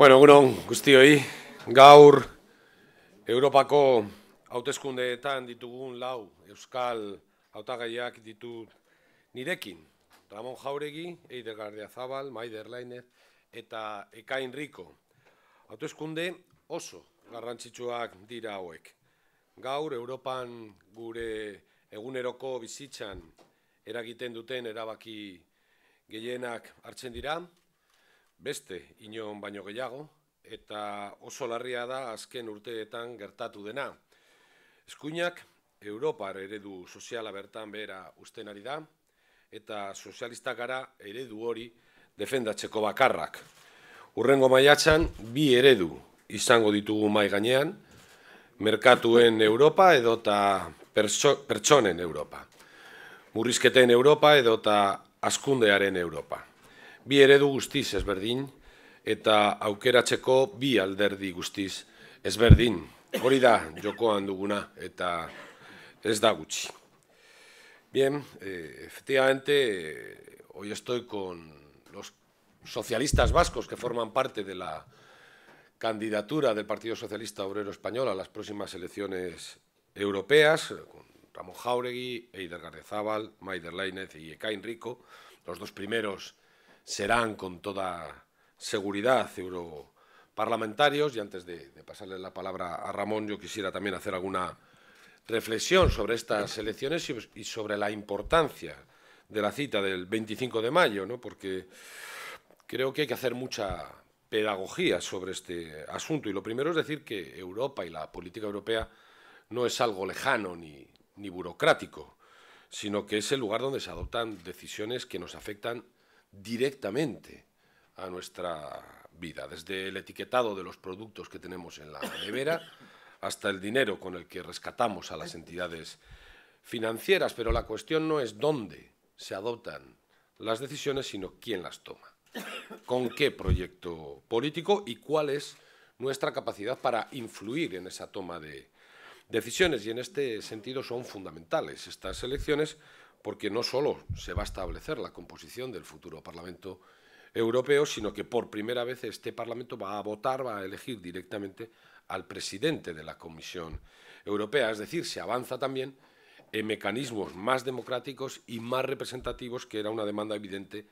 Bueno, egunon, guztioi, gaur Europako hauteskundeetan ditugun lau Euskal hautagaiak ditu nirekin. Ramon Jauregi, Eider Gardia Zabal, Maider Lainez eta Ekain Riko. Hautezkunde oso garrantzitsuak dira hauek. Gaur Europan gure eguneroko bizitzan eragiten duten erabaki gehienak hartzen dira, beste inon baino gehiago, eta oso larria da azken urteetan gertatu dena. Eskuinak, Europar eredu soziala bertan behera usten ari da, eta sozialistak gara eredu hori defendatzeko bakarrak. Urrengo maiatxan, bi eredu izango ditugu mai gainean, merkatuen Europa edota eta pertsonen Europa, murrizketen Europa edota eta askundearen Europa. eta Hori da eta da Bien, eh, efectivamente, hoy estoy con los socialistas vascos que forman parte de la candidatura del Partido Socialista Obrero Español a las próximas elecciones europeas, con Ramón Jauregui, Eider Gardezábal, Maider Lainez y Ekain Rico, los dos primeros serán con toda seguridad europarlamentarios. Y antes de, pasarle la palabra a Ramón, yo quisiera también hacer alguna reflexión sobre estas elecciones y, sobre la importancia de la cita del 25 de mayo, ¿no? porque creo que hay que hacer mucha pedagogía sobre este asunto. Y lo primero es decir que Europa y la política europea no es algo lejano ni, ni burocrático, sino que es el lugar donde se adoptan decisiones que nos afectan directamente a nuestra vida, desde el etiquetado de los productos que tenemos en la nevera hasta el dinero con el que rescatamos a las entidades financieras, pero la cuestión no es dónde se adoptan las decisiones, sino quién las toma, con qué proyecto político y cuál es nuestra capacidad para influir en esa toma de decisiones. Y en este sentido son fundamentales estas elecciones porque no solo se va a establecer la composición del futuro Parlamento Europeo, sino que por primera vez este Parlamento va a votar, va a elegir directamente al presidente de la Comisión Europea. Es decir, se avanza también en mecanismos más democráticos y más representativos, que era una demanda evidente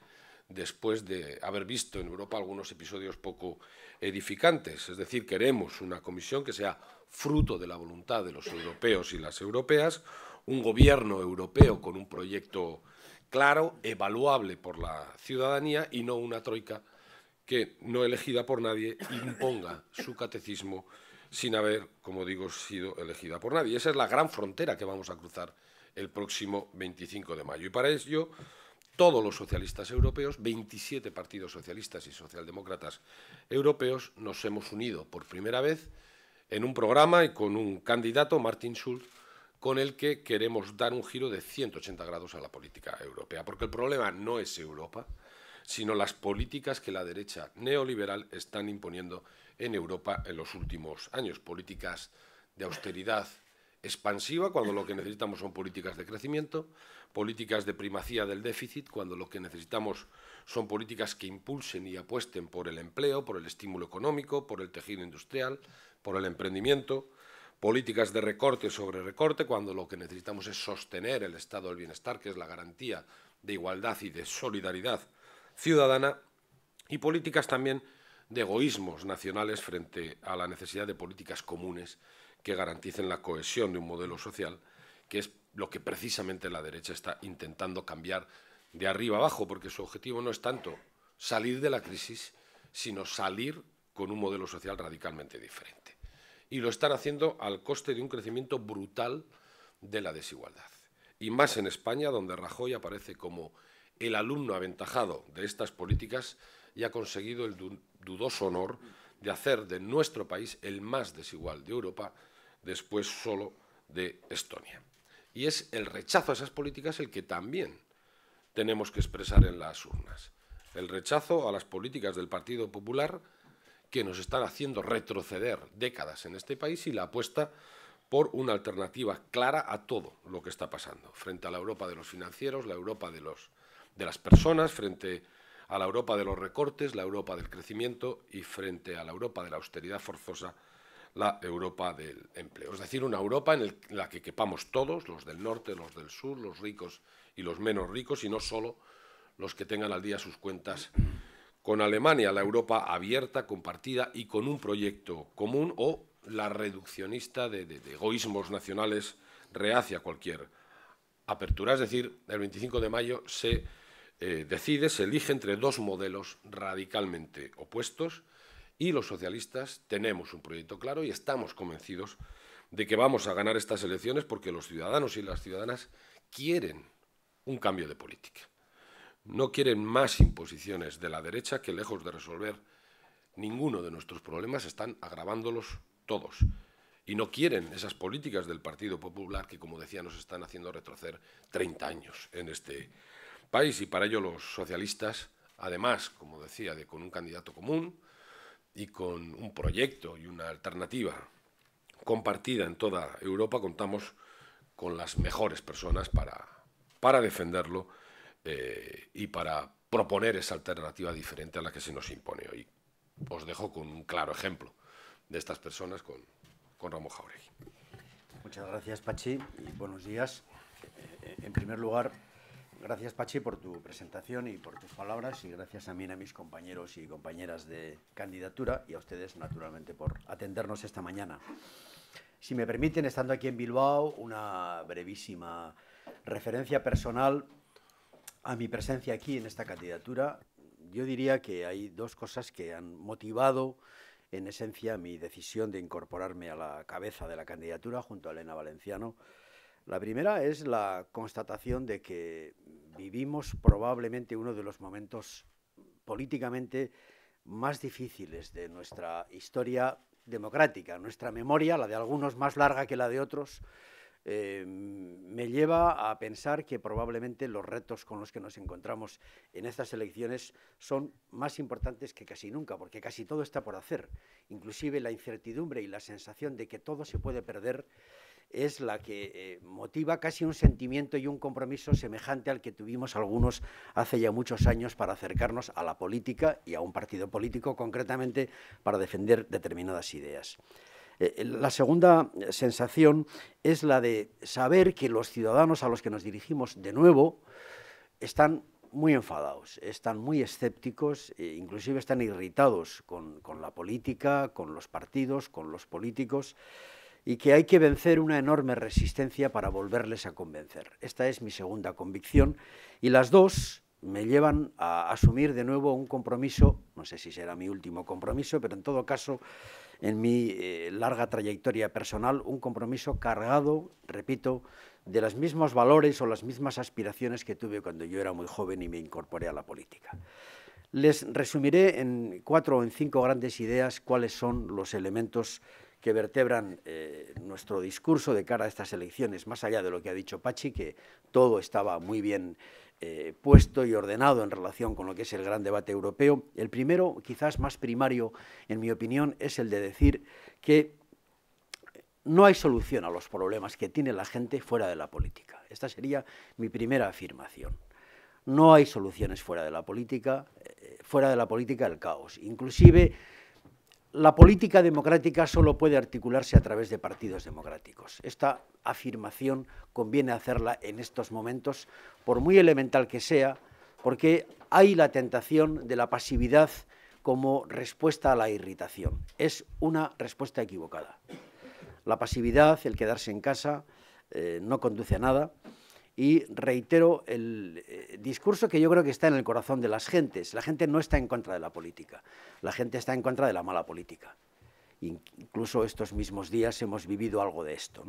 después de haber visto en Europa algunos episodios poco edificantes. Es decir, queremos una comisión que sea fruto de la voluntad de los europeos y las europeas, un gobierno europeo con un proyecto claro, evaluable por la ciudadanía y no una troika que, no elegida por nadie, imponga su catecismo sin haber, como digo, sido elegida por nadie. Esa es la gran frontera que vamos a cruzar el próximo 25 de mayo. Y para ello, todos los socialistas europeos, 27 partidos socialistas y socialdemócratas europeos, nos hemos unido por primera vez en un programa y con un candidato, Martin Schulz, con el que queremos dar un giro de 180 grados a la política europea, porque el problema no es Europa, sino las políticas que la derecha neoliberal están imponiendo en Europa en los últimos años, políticas de austeridad expansiva cuando lo que necesitamos son políticas de crecimiento, políticas de primacía del déficit cuando lo que necesitamos son políticas que impulsen y apuesten por el empleo, por el estímulo económico, por el tejido industrial, por el emprendimiento, políticas de recorte sobre recorte, cuando lo que necesitamos es sostener el estado del bienestar, que es la garantía de igualdad y de solidaridad ciudadana, y políticas también de egoísmos nacionales frente a la necesidad de políticas comunes que garanticen la cohesión de un modelo social, que es lo que precisamente la derecha está intentando cambiar de arriba abajo, porque su objetivo no es tanto salir de la crisis, sino salir con un modelo social radicalmente diferente y lo están haciendo al coste de un crecimiento brutal de la desigualdad. Y más en España, donde Rajoy aparece como el alumno aventajado de estas políticas y ha conseguido el dudoso honor de hacer de nuestro país el más desigual de Europa, después solo de Estonia. Y es el rechazo a esas políticas el que también tenemos que expresar en las urnas. El rechazo a las políticas del Partido Popular que nos están haciendo retroceder décadas en este país y la apuesta por una alternativa clara a todo lo que está pasando, frente a la Europa de los financieros, la Europa de, los, de las personas, frente a la Europa de los recortes, la Europa del crecimiento y frente a la Europa de la austeridad forzosa, la Europa del empleo. Es decir, una Europa en, en la que quepamos todos, los del norte, los del sur, los ricos y los menos ricos, y no solo los que tengan al día sus cuentas con Alemania, la Europa abierta, compartida y con un proyecto común o la reduccionista de, egoísmos nacionales reacia cualquier apertura. Es decir, el 25 de mayo se eh, decide, se elige entre dos modelos radicalmente opuestos y los socialistas tenemos un proyecto claro y estamos convencidos de que vamos a ganar estas elecciones porque los ciudadanos y las ciudadanas quieren un cambio de política. No quieren más imposiciones de la derecha que lejos de resolver ninguno de nuestros problemas están agravándolos todos. Y no quieren esas políticas del Partido Popular que, como decía, nos están haciendo retroceder 30 años en este país. Y para ello los socialistas, además, como decía, de con un candidato común y con un proyecto y una alternativa compartida en toda Europa, contamos con las mejores personas para, para defenderlo eh, y para proponer esa alternativa diferente a la que se nos impone hoy. Os dejo con un claro ejemplo de estas personas con, con Ramón Jauregui. Muchas gracias, Pachi, y buenos días. Eh, en primer lugar, gracias, Pachi, por tu presentación y por tus palabras, y gracias también a mis compañeros y compañeras de candidatura y a ustedes, naturalmente, por atendernos esta mañana. Si me permiten, estando aquí en Bilbao, una brevísima referencia personal a mi presencia aquí en esta candidatura, yo diría que hay dos cosas que han motivado en esencia mi decisión de incorporarme a la cabeza de la candidatura junto a Elena Valenciano. La primera es la constatación de que vivimos probablemente uno de los momentos políticamente más difíciles de nuestra historia democrática, nuestra memoria, la de algunos más larga que la de otros, eh, me lleva a pensar que probablemente los retos con los que nos encontramos en estas elecciones son más importantes que casi nunca, porque casi todo está por hacer. Inclusive la incertidumbre y la sensación de que todo se puede perder es la que eh, motiva casi un sentimiento y un compromiso semejante al que tuvimos algunos hace ya muchos años para acercarnos a la política y a un partido político concretamente para defender determinadas ideas. Eh, eh, la segunda sensación es la de saber que los ciudadanos a los que nos dirigimos de nuevo están muy enfadados, están muy escépticos, e inclusive están irritados con la política, con los partidos, con los políticos y que hay que vencer una enorme resistencia para volverles a convencer. Esta es mi segunda convicción y las dos me llevan a asumir de nuevo un compromiso, no sé si será mi último compromiso, pero en todo caso en mi eh, larga trayectoria personal un compromiso cargado, repito, de los mismos valores o las mismas aspiraciones que tuve cuando yo era muy joven y me incorporé a la política. Les resumiré en cuatro o en cinco grandes ideas cuáles son los elementos que vertebran eh, nuestro discurso de cara a estas elecciones, más allá de lo que ha dicho Pachi, que todo estaba muy bien eh, puesto y ordenado en relación con lo que es el gran debate europeo. El primero, quizás más primario, en mi opinión, es el de decir que no hay solución a los problemas que tiene la gente fuera de la política. Esta sería mi primera afirmación. No hay soluciones fuera de la política, eh, fuera de la política el caos. Inclusive la política democrática solo puede articularse a través de partidos democráticos. Esta afirmación conviene hacerla en estos momentos, por muy elemental que sea, porque hay la tentación de la pasividad como respuesta a la irritación. Es una respuesta equivocada. La pasividad, el quedarse en casa, eh, no conduce a nada y reitero el eh, discurso que yo creo que está en el corazón de las gentes. La gente no está en contra de la política, la gente está en contra de la mala política. Incluso estos mismos días hemos vivido algo de esto.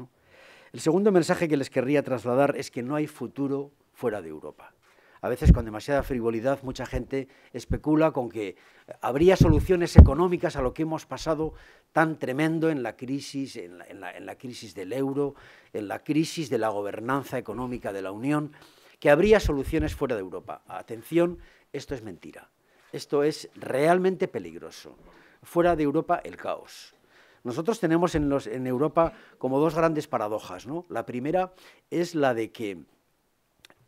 El segundo mensaje que les querría trasladar es que no hay futuro fuera de Europa a veces con demasiada frivolidad mucha gente especula con que eh, habría soluciones económicas a lo que hemos pasado tan tremendo en la crisis, en la, crisis del euro, en la crisis de la gobernanza económica de la Unión, que habría soluciones fuera de Europa. Atención, esto es mentira. Esto es realmente peligroso. Fuera de Europa, el caos. Nosotros tenemos en, en Europa como dos grandes paradojas. La primera es la de que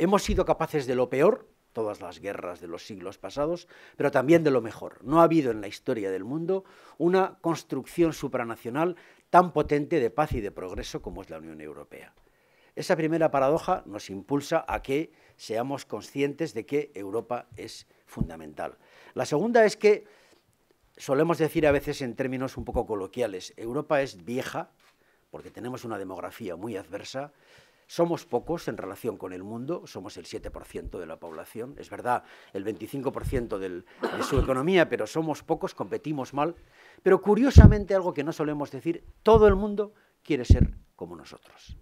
Hemos sido capaces de lo peor, todas las guerras de los siglos pasados, pero también de lo mejor. No ha habido en la historia del mundo una construcción supranacional tan potente de paz y de progreso como es la Unión Europea. Esa primera paradoja nos impulsa a que seamos conscientes de que Europa es fundamental. La segunda es que solemos decir a veces en términos un poco coloquiales, Europa es vieja porque tenemos una demografía muy adversa, somos pocos en relación con el mundo, somos el 7% de la población, es verdad, el 25% de su economía, pero somos pocos, competimos mal. Pero curiosamente, algo que no solemos decir, todo el mundo quiere ser como nosotros.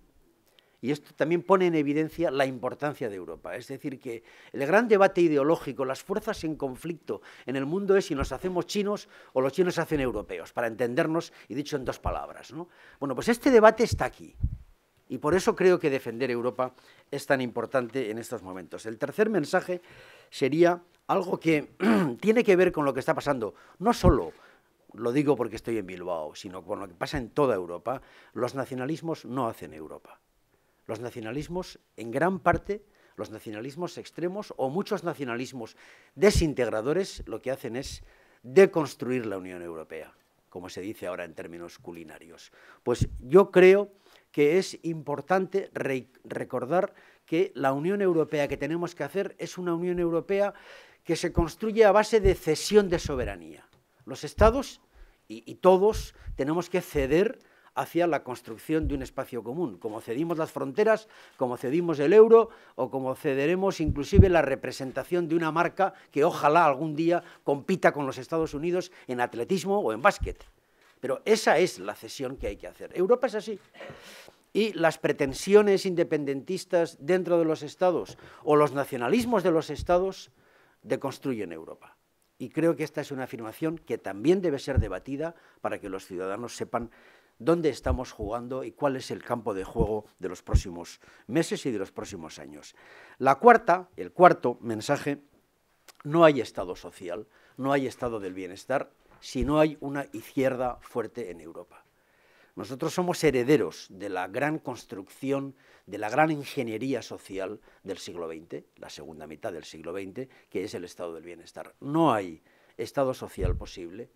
Y esto también pone en evidencia la importancia de Europa. Es decir, que el gran debate ideológico, las fuerzas en conflicto en el mundo es si nos hacemos chinos o los chinos hacen europeos, para entendernos, y dicho en dos palabras. Bueno, pues este debate está aquí. Y por eso creo que defender Europa es tan importante en estos momentos. El tercer mensaje sería algo que tiene que ver con lo que está pasando, no solo lo digo porque estoy en Bilbao, sino con lo que pasa en toda Europa, los nacionalismos no hacen Europa. Los nacionalismos, en gran parte, los nacionalismos extremos o muchos nacionalismos desintegradores lo que hacen es deconstruir la Unión Europea, como se dice ahora en términos culinarios. Pues yo creo que es importante recordar que la Unión Europea que tenemos que hacer es una Unión Europea que se construye a base de cesión de soberanía. Los estados y, y todos tenemos que ceder hacia la construcción de un espacio común, como cedimos las fronteras, como cedimos el euro o como cederemos inclusive la representación de una marca que ojalá algún día compita con los Estados Unidos en atletismo o en básquet. Pero esa es la cesión que hay que hacer. Europa es así. Y las pretensiones independentistas dentro de los estados o los nacionalismos de los estados deconstruyen Europa. Y creo que esta es una afirmación que también debe ser debatida para que los ciudadanos sepan dónde estamos jugando y cuál es el campo de juego de los próximos meses y de los próximos años. La cuarta, el cuarto mensaje, no hay Estado social, no hay Estado del bienestar, si no hay una izquierda fuerte en Europa. Nosotros somos herederos de la gran construcción, de la gran ingeniería social del siglo XX, la segunda mitad del siglo XX, que es el estado del bienestar. No hay estado social posible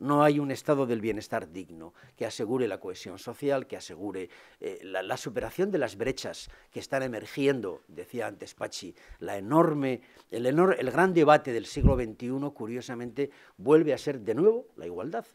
no hay un estado del bienestar digno que asegure la cohesión social, que asegure eh, la, superación de las brechas que están emergiendo, decía antes Pachi, el, gran debate del siglo XXI, curiosamente, vuelve a ser de nuevo la igualdad,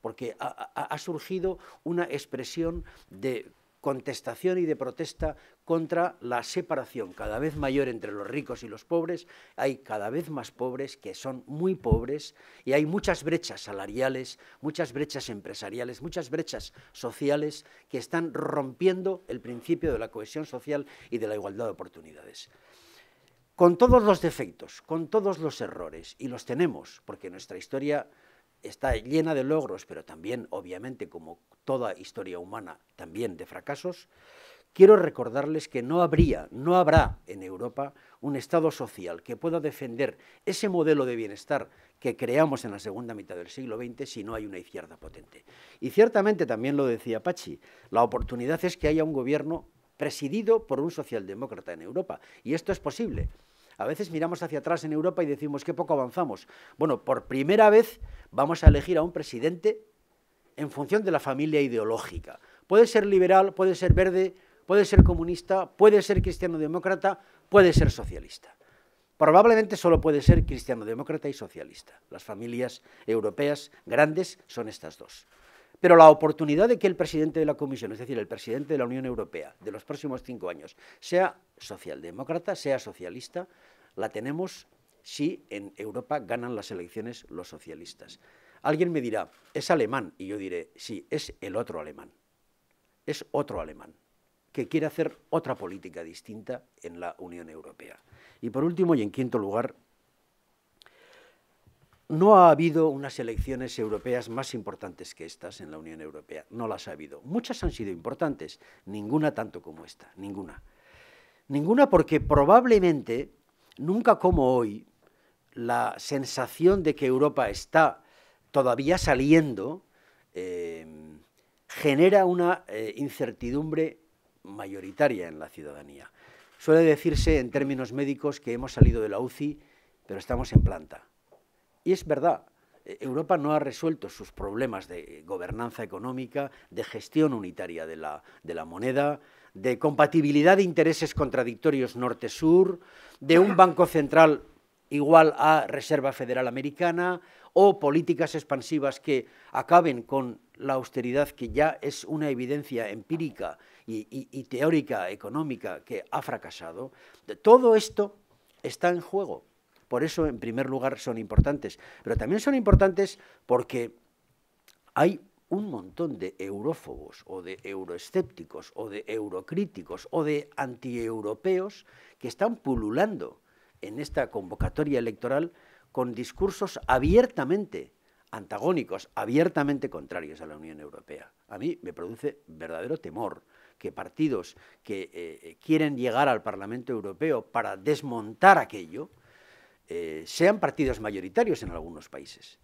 porque ha surgido una expresión de contestación y de protesta contra la separación cada vez mayor entre los ricos y los pobres. Hay cada vez más pobres que son muy pobres y hay muchas brechas salariales, muchas brechas empresariales, muchas brechas sociales que están rompiendo el principio de la cohesión social y de la igualdad de oportunidades con todos los defectos, con todos los errores, y los tenemos, porque nuestra historia está llena de logros, pero también, obviamente, como toda historia humana, también de fracasos, quiero recordarles que no habría, no habrá en Europa un Estado social que pueda defender ese modelo de bienestar que creamos en la segunda mitad del siglo XX si no hay una izquierda potente. Y ciertamente, también lo decía Pachi, la oportunidad es que haya un gobierno presidido por un socialdemócrata en Europa, y esto es posible. A veces miramos hacia atrás en Europa y decimos qué poco avanzamos. Bueno, por primera vez vamos a elegir a un presidente en función de la familia ideológica. Puede ser liberal, puede ser verde, puede ser comunista, puede ser cristiano-demócrata, puede ser socialista. Probablemente solo puede ser cristiano-demócrata y socialista. Las familias europeas grandes son estas dos pero la oportunidad de que el presidente de la Comisión, es decir, el presidente de la Unión Europea de los próximos cinco años, sea socialdemócrata, sea socialista, la tenemos si en Europa ganan las elecciones los socialistas. Alguien me dirá, es alemán, y yo diré, sí, es el otro alemán, es otro alemán, que quiere hacer otra política distinta en la Unión Europea. Y por último, y en quinto lugar, no ha habido unas elecciones europeas más importantes que estas en la Unión Europea, no las ha habido. Muchas han sido importantes, ninguna tanto como esta, ninguna. Ninguna porque probablemente, nunca como hoy, la sensación de que Europa está todavía saliendo em, genera una eh, incertidumbre mayoritaria en la ciudadanía. Suele decirse en términos médicos que hemos salido de la UCI, pero estamos en planta. Y es verdad, eh, Europa no ha resuelto sus problemas de gobernanza económica, de gestión unitaria de la, moneda, de compatibilidad de intereses contradictorios norte-sur, de un banco central igual a Reserva Federal Americana o políticas expansivas que acaben con la austeridad que ya es una evidencia empírica y teórica económica que ha fracasado. Todo esto está en juego. Por eso, en primer lugar, son importantes. Pero también son importantes porque hay un montón de eurófobos o de euroescépticos o de eurocríticos o de antieuropeos que están pululando en esta convocatoria electoral con discursos abiertamente antagónicos, abiertamente contrarios a la Unión Europea. A mí me produce verdadero temor que partidos que eh, eh, quieren llegar al Parlamento Europeo para desmontar aquello, eh, sean partidos mayoritarios en algunos países.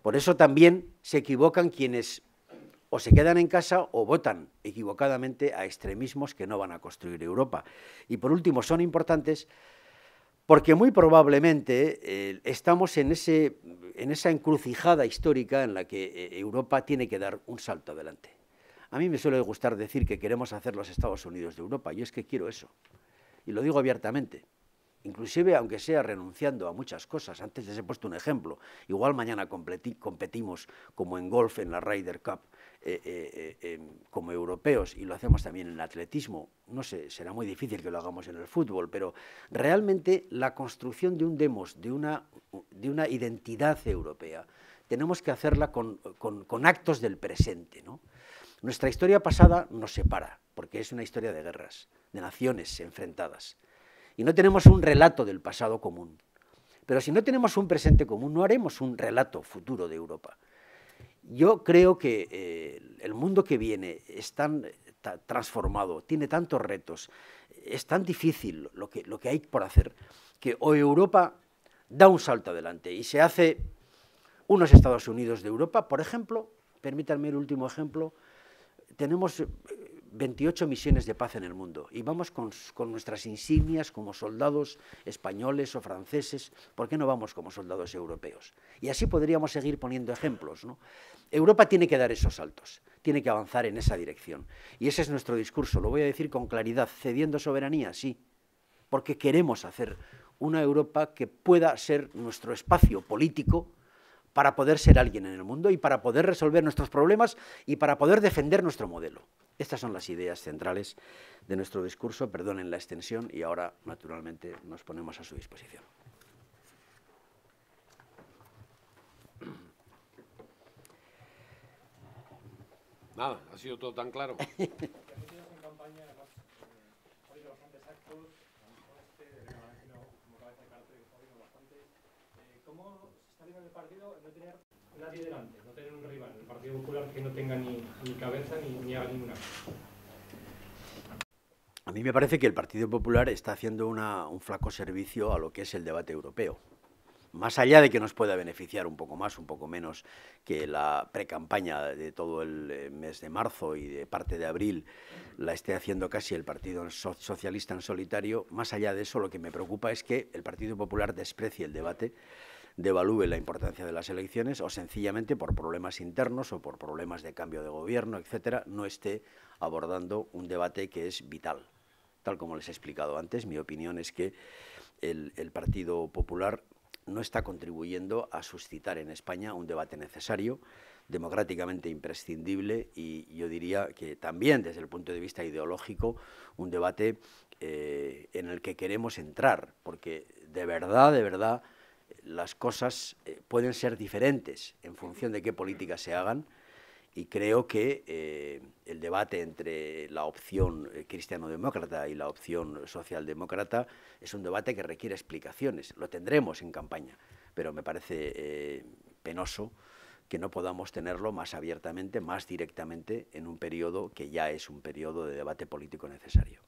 Por eso también se equivocan quienes o se quedan en casa o votan equivocadamente a extremismos que no van a construir Europa. Y por último, son importantes porque muy probablemente eh, estamos en, esa encrucijada histórica en la que eh, Europa tiene que dar un salto adelante. A mí me suele gustar decir que queremos hacer los Estados Unidos de Europa, yo es que quiero eso, y lo digo abiertamente inclusive aunque sea renunciando a muchas cosas. Antes les he puesto un ejemplo. Igual mañana competimos como en golf en la Ryder Cup eh, eh, eh, em, como europeos y lo hacemos también en atletismo. No sé, será muy difícil que lo hagamos en el fútbol, pero realmente la construcción de un demos, de una, identidad europea, tenemos que hacerla con, con actos del presente. ¿no? Nuestra historia pasada nos separa, porque es una historia de guerras, de naciones enfrentadas y no tenemos un relato del pasado común. Pero si no tenemos un presente común, no haremos un relato futuro de Europa. Yo creo que eh, el mundo que viene es tan transformado, tiene tantos retos, es tan difícil lo que, lo que hay por hacer, que o Europa da un salto adelante y se hace unos Estados Unidos de Europa, por ejemplo, permítanme el último ejemplo, tenemos 28 misiones de paz en el mundo y vamos con, nuestras insignias como soldados españoles o franceses, ¿por qué no vamos como soldados europeos? Y así podríamos seguir poniendo ejemplos. Europa tiene que dar esos saltos, tiene que avanzar en esa dirección. Y ese es nuestro discurso, lo voy a decir con claridad, cediendo soberanía, sí, porque queremos hacer una Europa que pueda ser nuestro espacio político, para poder ser alguien en el mundo y para poder resolver nuestros problemas y para poder defender nuestro modelo. Estas son las ideas centrales de nuestro discurso, perdonen la extensión y ahora, naturalmente, nos ponemos a su disposición. Nada, ha sido todo tan claro. ¿Cómo se está el partido no tener nadie delante, no tener un rival, el Partido Popular que no tenga ni, cabeza ni, A mí me parece que el Partido Popular está haciendo un flaco servicio a lo que es el debate europeo. Más allá de que nos pueda beneficiar un poco más, un poco menos que la precampaña de todo el eh, mes de marzo y de parte de abril la esté haciendo casi el Partido Socialista en solitario, más allá de eso lo que me preocupa es que el Partido Popular desprecie el debate devalúe la importancia de las elecciones o sencillamente por problemas internos o por problemas de cambio de gobierno, etcétera, no esté abordando un debate que es vital. Tal como les he explicado antes, mi opinión es que el, Partido Popular no está contribuyendo a suscitar en España un debate necesario, democráticamente imprescindible y yo diría que también desde el punto de vista ideológico un debate eh, en el que queremos entrar, porque de verdad, de verdad las cosas eh, pueden ser diferentes en función de qué políticas se hagan y creo que eh, el debate entre la opción eh, cristiano-demócrata y la opción socialdemócrata es un debate que requiere explicaciones. Lo tendremos en campaña, pero me parece penoso que no podamos tenerlo más abiertamente, más directamente en un periodo que ya es un periodo de debate político necesario.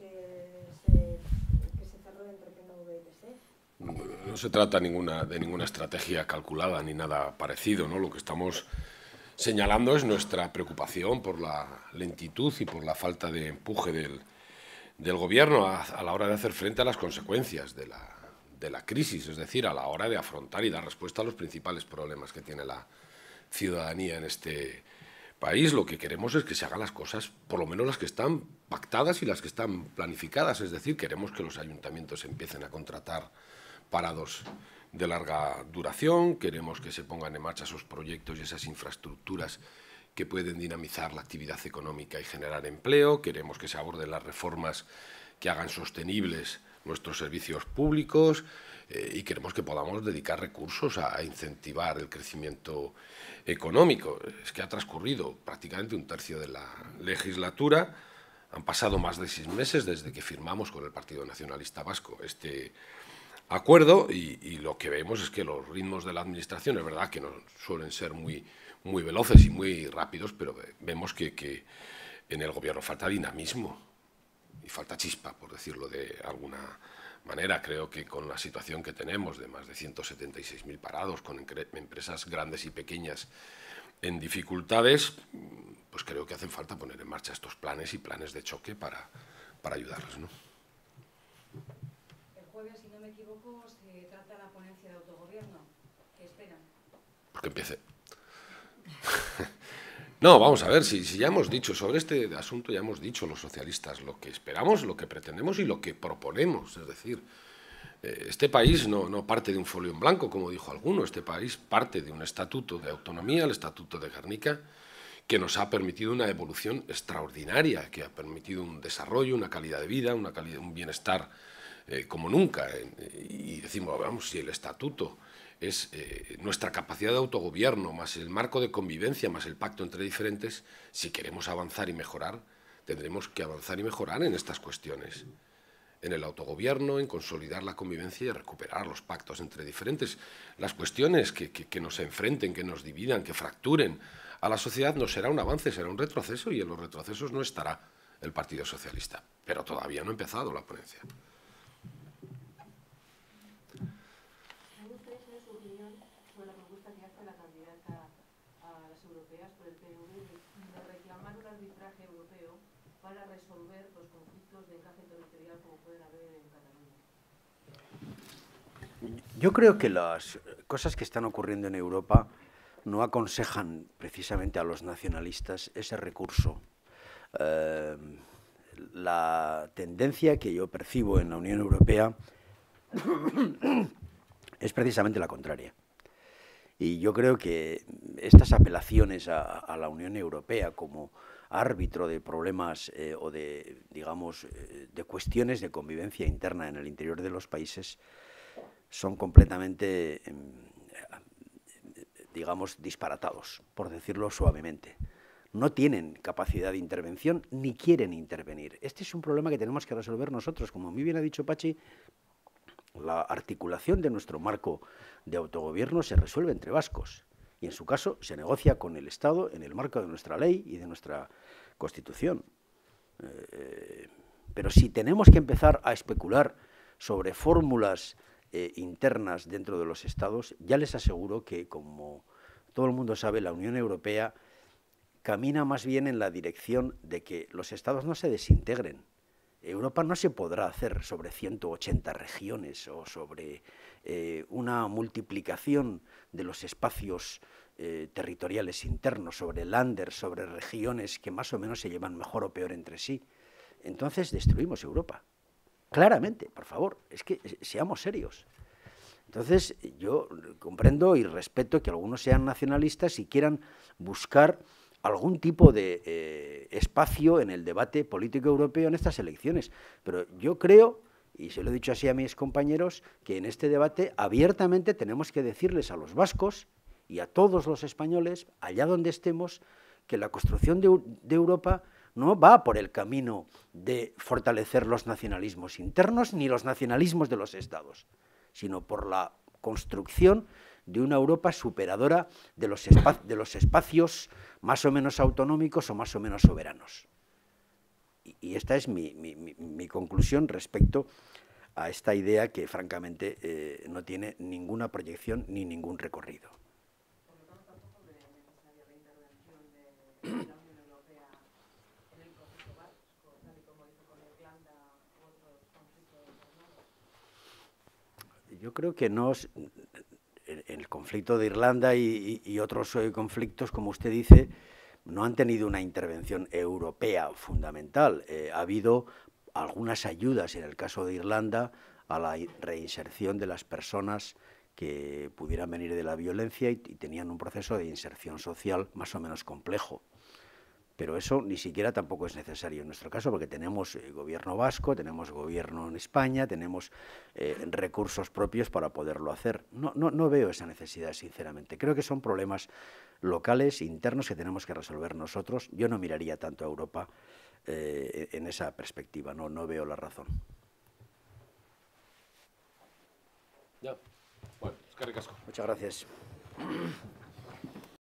E. No se trata de ninguna estrategia calculada ni nada parecido, ¿no? Lo que estamos señalando es nuestra preocupación por la lentitud y por la falta de empuje del, Gobierno a, la hora de hacer frente a las consecuencias de la, de la crisis, es decir, a la hora de afrontar y dar respuesta a los principales problemas que tiene la, ciudadanía en este país. Lo que queremos es que se hagan las cosas, por lo menos las que están pactadas y las que están planificadas. Es decir, queremos que los ayuntamientos empiecen a contratar parados de larga duración, queremos que se pongan en marcha esos proyectos y esas infraestructuras que pueden dinamizar la actividad económica y generar empleo, queremos que se aborden las reformas que hagan sostenibles nuestros servicios públicos, eh, y queremos que podamos dedicar recursos a, incentivar el crecimiento económico. Es que ha transcurrido prácticamente un tercio de la legislatura, han pasado más de seis meses desde que firmamos con el Partido Nacionalista Vasco este acuerdo y, lo que vemos es que los ritmos de la Administración, es verdad que no suelen ser muy, muy veloces y muy rápidos, pero vemos que, en el Gobierno falta dinamismo y falta chispa, por decirlo de alguna manera. Creo que con la situación que tenemos de más de 176.000 parados, con empresas grandes y pequeñas en dificultades, pues creo que hacen falta poner en marcha estos planes y planes de choque para, para El jueves, si no me equivoco, se trata la ponencia de autogobierno. ¿Qué esperan? Porque empiece. No, vamos a ver, si, ya hemos dicho sobre este asunto, ya hemos dicho los socialistas lo que esperamos, lo que pretendemos y lo que proponemos. Es decir, eh, este país no, no, parte de un folio en blanco, como dijo alguno, este país parte de un estatuto de autonomía, el estatuto de Guernica, que nos ha permitido una evolución extraordinaria, que ha permitido un desarrollo, una calidad de vida, una calidad, un bienestar eh, como nunca. Eh, y decimos, vamos, si el estatuto es eh, nuestra capacidad de autogobierno, más el marco de convivencia, más el pacto entre diferentes, si queremos avanzar y mejorar, tendremos que avanzar y mejorar en estas cuestiones. En el autogobierno, en consolidar la convivencia y recuperar los pactos entre diferentes. Las cuestiones que, que, que nos enfrenten, que nos dividan, que fracturen a la sociedad no será un avance, será un retroceso y en los retrocesos no estará el Partido Socialista. Pero todavía no ha empezado la ponencia. Yo creo que las eh, cosas que están ocurriendo en Europa no aconsejan precisamente a los nacionalistas ese recurso. Em, la tendencia que yo percibo en la Unión Europea es precisamente la contraria. Y yo creo que estas apelaciones a, la Unión Europea como árbitro de problemas eh, o de, digamos, eh, de cuestiones de convivencia interna en el interior de los países son completamente, em, digamos, disparatados, por decirlo suavemente. No tienen capacidad de intervención ni quieren intervenir. Este es un problema que tenemos que resolver nosotros. Como muy bien ha dicho Pachi, la articulación de nuestro marco de autogobierno se resuelve entre vascos y en su caso se negocia con el Estado en el marco de nuestra ley y de nuestra Constitución. Eh, pero si tenemos que empezar a especular sobre fórmulas eh, internas dentro de los estados, ya les aseguro que, como todo el mundo sabe, la Unión Europea camina más bien en la dirección de que los estados no se desintegren. Europa no se podrá hacer sobre 180 regiones o sobre eh, una multiplicación de los espacios eh, territoriales internos, sobre landers, sobre regiones que más o menos se llevan mejor o peor entre sí. Entonces destruimos Europa claramente, por favor, es que eh, seamos serios. Entonces, yo comprendo y respeto que algunos sean nacionalistas y quieran buscar algún tipo de eh, espacio en el debate político europeo en estas elecciones. Pero yo creo, y se lo he dicho así a mis compañeros, que en este debate abiertamente tenemos que decirles a los vascos y a todos los españoles, allá donde estemos, que la construcción de Europa no va por el camino de fortalecer los nacionalismos internos ni los nacionalismos de los estados, sino por la construcción de una Europa superadora de los, de los espacios más o menos autonómicos o más o menos soberanos. Y, esta es mi, conclusión respecto a esta idea que francamente eh, no tiene ninguna proyección ni ningún recorrido. yo creo que no el conflicto de Irlanda y, otros eh, conflictos, como usted dice, no han tenido una intervención europea fundamental. Eh, ha habido algunas ayudas en el caso de Irlanda a la reinserción de las personas que pudieran venir de la violencia y tenían un proceso de inserción social más o menos complejo pero eso ni siquiera tampoco es necesario en nuestro caso, porque tenemos eh, gobierno vasco, tenemos gobierno en España, tenemos eh, recursos propios para poderlo hacer. No, no, veo esa necesidad, sinceramente. Creo que son problemas locales, internos, que tenemos que resolver nosotros. Yo no miraría tanto a Europa eh, en esa perspectiva, no, no veo la razón. Muchas gracias.